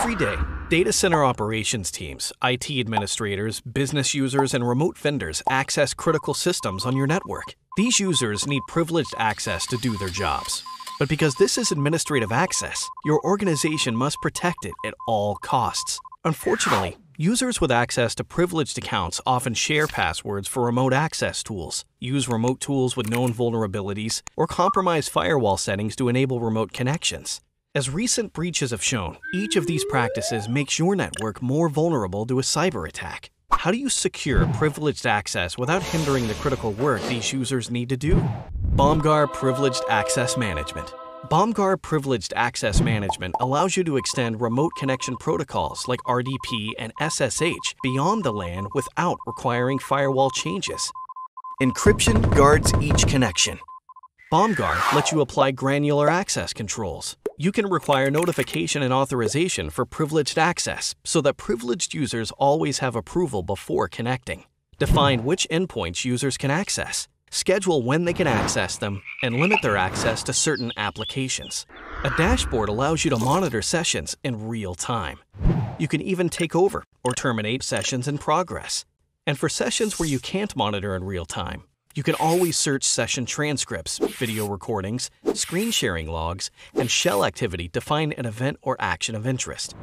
Every day, data center operations teams, IT administrators, business users, and remote vendors access critical systems on your network. These users need privileged access to do their jobs. But because this is administrative access, your organization must protect it at all costs. Unfortunately, users with access to privileged accounts often share passwords for remote access tools, use remote tools with known vulnerabilities, or compromise firewall settings to enable remote connections. As recent breaches have shown, each of these practices makes your network more vulnerable to a cyber attack. How do you secure privileged access without hindering the critical work these users need to do? BombGar Privileged Access Management BombGar Privileged Access Management allows you to extend remote connection protocols like RDP and SSH beyond the LAN without requiring firewall changes. Encryption guards each connection, BombGuard lets you apply granular access controls. You can require notification and authorization for privileged access so that privileged users always have approval before connecting. Define which endpoints users can access, schedule when they can access them, and limit their access to certain applications. A dashboard allows you to monitor sessions in real time. You can even take over or terminate sessions in progress. And for sessions where you can't monitor in real time, you can always search session transcripts, video recordings, screen sharing logs, and shell activity to find an event or action of interest.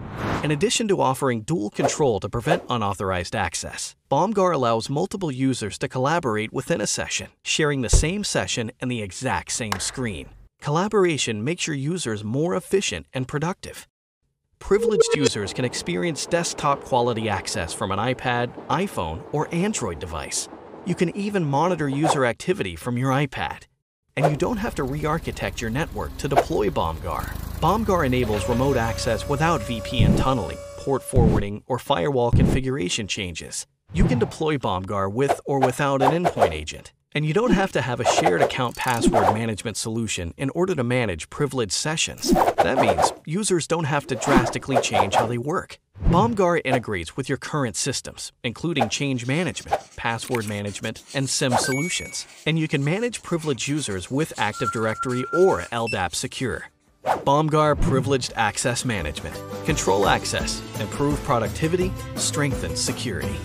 In addition to offering dual control to prevent unauthorized access, BombGar allows multiple users to collaborate within a session, sharing the same session and the exact same screen. Collaboration makes your users more efficient and productive. Privileged users can experience desktop quality access from an iPad, iPhone, or Android device. You can even monitor user activity from your iPad. And you don't have to re-architect your network to deploy BombGar. BombGar enables remote access without VPN tunneling, port forwarding, or firewall configuration changes. You can deploy BombGar with or without an endpoint agent, and you don't have to have a shared account password management solution in order to manage privileged sessions. That means users don't have to drastically change how they work. Bombguard integrates with your current systems, including change management, password management, and SIM solutions, and you can manage privileged users with Active Directory or LDAP Secure. BombGar Privileged Access Management. Control access, improve productivity, strengthen security.